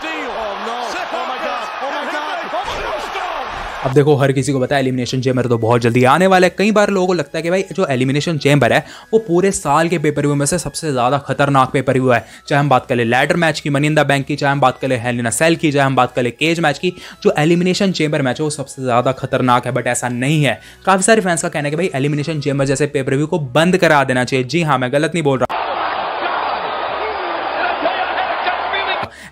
steal. Oh no. Oh, oh my god. Oh my god. Oh my god. अब देखो हर किसी को पता है एलिमिनेशन चैम्बर तो बहुत जल्दी आने वाला है कई बार लोगों को लगता है कि भाई जो एलिमिनेशन चैम्बर है वो पूरे साल के पेपर व्यू में से सबसे ज़्यादा खतरनाक पेपर व्यू है चाहे हम बात करें लैडर मैच की मनिंदा बैंक की चाहे हम बात करें हेलिना सेल की चाहे हम बात करें केज मैच की जो एलिमिनेशन चैम्बर मैच है वो सबसे ज़्यादा खतरनाक है बट ऐसा नहीं है काफ़ी सारे फैंस का कहना है कि भाई एलिमिनेशन चैम्बर जैसे पेपर व्यू को बंद करा देना चाहिए जी हाँ मैं गलत नहीं बोल रहा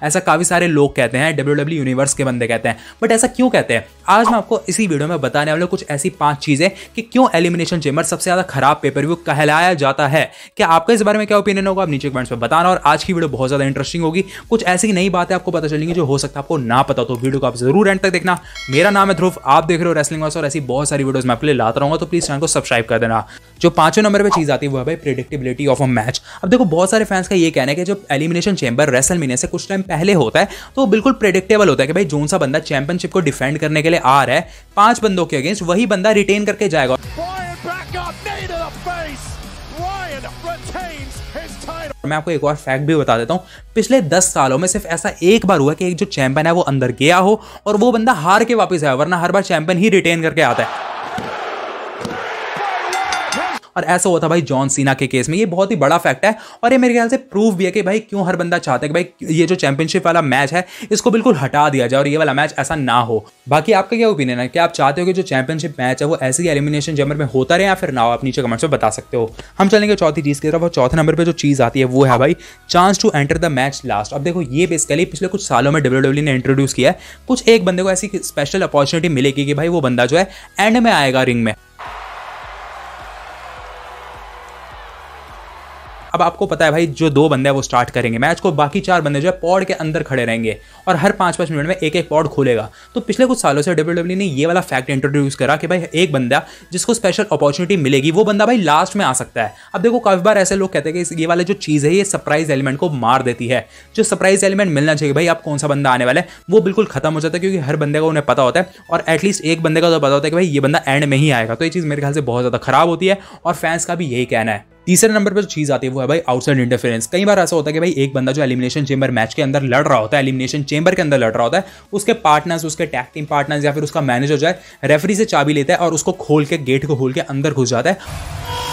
ऐसा काफ़ी सारे लोग कहते हैं डब्ल्यू डब्ल्यू यूनिवर्स के बंदे कहते हैं बट ऐसा क्यों कहते हैं आज मैं आपको इसी वीडियो में बताने वाला कुछ ऐसी पांच चीज़ें कि क्यों एलिमिनेशन चेम्बर सबसे ज़्यादा खराब पेपर व्यू कहलाया जाता है क्या आपका इस बारे में क्या ओपिनियन होगा आप नीचे कमेंट्स में बताना और आज की वीडियो बहुत ज़्यादा इंटरेस्टिंग होगी कुछ ऐसी नई बातें आपको पता चलेंगी जो हो सकता है आपको ना पता तो वीडियो को आप जरूर एंड तक देखना मेरा नाम है ध्रुव आप देख रहे हो रेसलिंग और ऐसी बहुत सारी वीडियो मैं अपने लाता रहूंगा तो प्लीज चैनल को सब्सक्राइब कर देना जो पांचों नंबर पर चीज आती है वो है प्रिडिक्टेबिलिटी ऑफ अ मैच अब देखो बहुत सारे फैंस का ये कहना है कि जो एलिमिनेशन चेंबर रेसलमीनिया से कुछ टाइम पहले होता है तो बिल्कुल प्रेडिक्टेबल होता है कि भाई जोन सा बंदा चैंपियनशिप को डिफेंड करने के लिए आ रहा है पांच बंदों के अगेंस्ट वही बंदा रिटेन करके जाएगा मैं आपको एक और फैक्ट भी बता देता हूं पिछले दस सालों में सिर्फ ऐसा एक बार हुआ कि एक जो चैंपियन है वो अंदर गया हो और वो बंदा हार के वापस आया वरना हर बार चैंपियन ही रिटेन करके आता है और ऐसा हुआ था भाई जॉन सीना के केस में ये बहुत ही बड़ा फैक्ट है और ये मेरे ख्याल से प्रूफ भी है कि भाई क्यों हर बंदा चाहता है कि भाई ये जो चैंपियनशिप वाला मैच है इसको बिल्कुल हटा दिया जाए और ये वाला मैच ऐसा ना हो बाकी आपका क्या ओपिनियन है कि आप चाहते हो कि जो चैंपियनशिप मैच है वो ऐसे ही एलिमिनेशन जमर में होता रहे या फिर ना हो आप नीचे कमेंट्स में बता सकते हो हम चलेंगे चौथी चीज़ की तरफ और चौथे नंबर पर जो चीज़ आती है वो है भाई chance to enter the match last अब देखो ये बेसिकली पिछले कुछ सालों में डब्ल्यू डब्ल्यू ने इंट्रोड्यूस किया है कुछ एक बंदे को ऐसी स्पेशल अपॉर्चुनिटी मिलेगी कि भाई वो बंदा जो है एंड में आएगा रिंग में अब आपको पता है भाई जो दो बंदे हैं वो स्टार्ट करेंगे मैच को बाकी चार बंदे जो है पॉड के अंदर खड़े रहेंगे और हर पाँच पाँच मिनट में एक एक पॉड खोलेगा तो पिछले कुछ सालों से डब्ल्यू e ने ये वाला फैक्ट इंट्रोड्यूस करा कि भाई एक बंदा जिसको स्पेशल अपॉर्चुनिटी मिलेगी वो बंदा भाई लास्ट में आ सकता है अब देखो काफ़ी बार ऐसे लोग कहते हैं कि ये वाले जो चीज़ है ये सरप्राइज एलिमेंट को मार देती है जो सरप्राइज एलिमेंट मिलना चाहिए भाई आप कौन सा बंदा आने वाला है वो बिल्कुल खत्म हो जाता है क्योंकि हर बंदे का उन्हें पता होता है और एटलीस्ट एक बंदे का तो पता होता है कि भाई ये बंदा एंड में ही आएगा तो ये चीज़ मेरे ख्याल से बहुत ज़्यादा खराब होती है और फैंस का भी यही कहना है तीसरे नंबर पर जो चीज आती है वो है भाई आउटसाइड इंटरफेरेंस कई बार ऐसा होता है कि भाई एक बंदा जो एलिमिनेशन चेंबर मैच के अंदर लड़ रहा होता है एलिमिनेशन चेंबर के अंदर लड़ रहा होता है उसके पार्टनर्स उसके टैग टीम पार्टनर्स या फिर उसका मैनेजर जो है रेफरी से चाबी लेता है और उसको खोल के गेट को खोल के अंदर घुस जाता है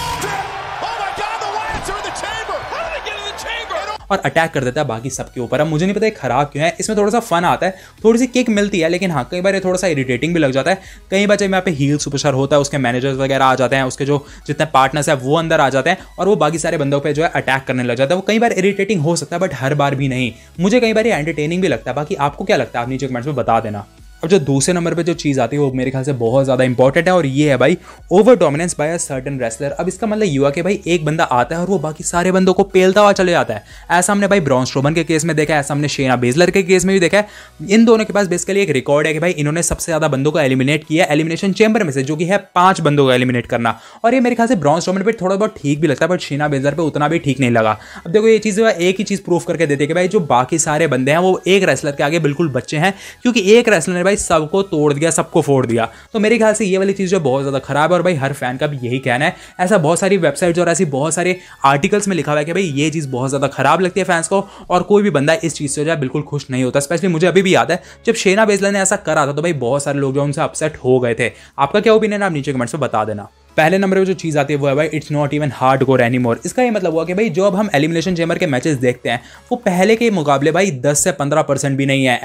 और अटैक कर देता है बाकी सबके ऊपर अब मुझे नहीं पता ये खराब क्यों है इसमें थोड़ा सा फन आता है थोड़ी सी किक मिलती है लेकिन हाँ कई बार ये थोड़ा सा इरिटेटिंग भी लग जाता है कई बार जब यहाँ पे हील सुपरस्टार होता है उसके मैनेजर्स वगैरह आ जाते हैं उसके जो जितने पार्टनर्स है वो अंदर आ जाते हैं और वो बाकी सारे बंदों पर जो है अटैक करने लग जाता है वो कई बार इरिटेटिंग हो सकता है बट हर बार भी नहीं मुझे कई बार ये एंटरटेनिंग भी लगता है बाकी आपको क्या लगता है आप नीचे कमेंट्स में बता देना अब जो दूसरे नंबर पर जो चीज़ आती है वो मेरे ख्याल से बहुत ज़्यादा इंपॉर्टेंट है और ये है भाई over dominance by a certain wrestler अब इसका मतलब युवा के भाई एक बंदा आता है और वो बाकी सारे बंदों को पेलता हुआ चले जाता है ऐसा हमने भाई ब्रॉन्स स्ट्रोमन के केस में देखा है ऐसा हमने शेना बेजलर के केस में भी देखा है इन दोनों के पास बेसिकली एक रिकॉर्ड है कि भाई इन्होंने सबसे ज़्यादा बंदों को एलिमिनेट किया एलिमिनेशन चैम्बर में से जो कि है पांच बंदों को एलिमिनेट करना और ये मेरे ख्याल से ब्रॉन्स रोमन पर थोड़ा बहुत ठीक भी लगता है बट शेना बेजलर पर उतना भी ठीक नहीं लगा अब देखो ये चीज़ एक ही चीज़ प्रूफ करके देते कि भाई जो बाकी सारे बंदे हैं वो एक रेसलर के आगे बिल्कुल बच्चे हैं क्योंकि एक रेसलर ने भाई सबको तोड़ दिया सबको फोड़ दिया तो मेरे ख्याल से ये वाली चीज़ जो बहुत ज़्यादा खराब है और भाई हर फैन का भी यही कहना है ऐसा बहुत सारी वेबसाइट्स और ऐसी बहुत सारे आर्टिकल्स में लिखा हुआ है कि भाई ये चीज़ बहुत ज़्यादा खराब लगती है फैंस को और कोई भी बंदा इस चीज़ से जो है बिल्कुल खुश नहीं होता स्पेशली मुझे अभी भी याद है जब शेना बेजला ने ऐसा करा था तो भाई बहुत सारे लोग जो उनसे अपसेट हो गए थे आपका क्या ओपिनियन आप नीचे कमेंट्स में बता देना पहले नंबर पर जो चीज़ आती है वो है भाई it's not even hard any more इसका ये मतलब हुआ कि भाई जो अब हम एलिमिनेशन चेम्बर के मैचेस देखते हैं वो पहले के मुकाबले भाई 10 से 15 परसेंट भी नहीं है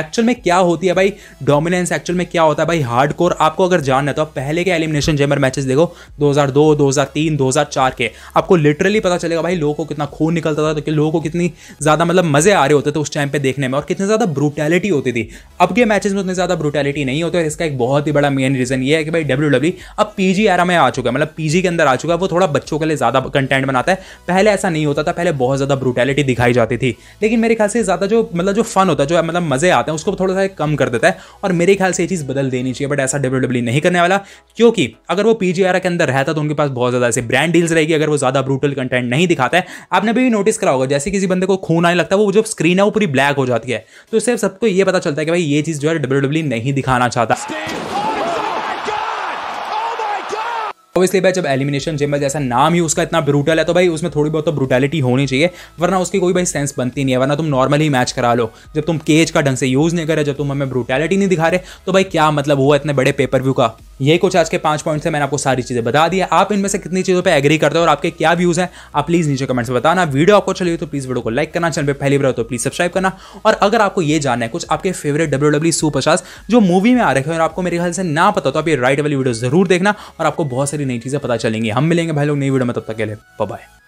एक्चुअल में क्या होती है भाई डोमिनेंस एक्चुअल में क्या होता है भाई हार्ड कोर आपको अगर जानना है तो आप पहले के एलिमिनेशन चैम्बर मैचेस देखो 2002 2003 2004 के आपको लिटरली पता चलेगा भाई लोगों को कितना खून निकलता था तो कि लोगों को कितनी ज़्यादा मतलब मज़े आ रहे होते थे उस टाइम पे देखने में और कितनी ज़्यादा ब्रूटैलिटी होती थी अब के मैचेस में उतनी ज़्यादा ब्रूटैलिटी नहीं होती और इसका एक बहुत ही बड़ा मेन रीज़न ये है कि भाई डब्ल्यू e अब पी एरा में आ चुका है मतलब पी के अंदर आ चुका है वो थोड़ा बच्चों के लिए ज़्यादा कंटेंट बनाता है पहले ऐसा नहीं होता था पहले बहुत ज़्यादा ब्रूटैलिटी दिखाई जाती थी लेकिन मेरे ख्याल से ज़्यादा जो मतलब जो फन होता है जो मतलब मज़े आते हैं उसको थोड़ा सा कम कर देता है और मेरे ख्याल से ये चीज़ बदल देनी चाहिए बट ऐसा डब्ल्यू नहीं करने वाला क्योंकि अगर वो पी के अंदर रहता तो उनके पास बहुत ज़्यादा ऐसे ब्रांड डील्स रहेगी अगर वो ज़्यादा ब्रूटल कंटेंट नहीं दिखाता है आपने भी नोटिस करा होगा जैसे किसी बंदे को खून आने लगता है वो जो स्क्रीन है वो पूरी ब्लैक हो जाती है तो इससे सबको ये पता चलता है कि भाई ये चीज़ जो है डब्ल्यू नहीं दिखाना चाहता ऑब्वियसली भाई जब एलिमिनेशन चेंबर जैसा नाम ही उसका इतना ब्रूटल है तो भाई उसमें थोड़ी बहुत तो ब्रूटैलिटी होनी चाहिए वरना उसकी कोई भाई सेंस बनती नहीं है वरना तुम नॉर्मली मैच करा लो जब तुम केज का ढंग से यूज़ नहीं करे जब तुम हमें ब्रूटैलिटी नहीं दिखा रहे तो भाई क्या मतलब हुआ इतने बड़े पेपर व्यू का ये कुछ आज के पांच पॉइंट्स है मैंने आपको सारी चीज़ें बता दी है आप इनमें से कितनी चीज़ों पर एग्री करते हो और आपके क्या व्यूज़ हैं आप प्लीज़ नीचे कमेंट्स में बताना वीडियो आपको चलिए तो प्लीज़ वीडियो को लाइक करना चैनल पर पहली बार हो तो प्लीज़ सब्सक्राइब करना और अगर आपको ये जानना है कुछ आपके फेवरेट डब्ल्यू डब्ल्यू सू जो मूवी में आ रखे हैं और आपको मेरे ख्याल से ना पता तो आप ये राइट वाली वीडियो जरूर देखना और आपको बहुत सारी सारी नई चीज़ें पता चलेंगी हम मिलेंगे भाई लोग नई वीडियो में तब तक के लिए बाय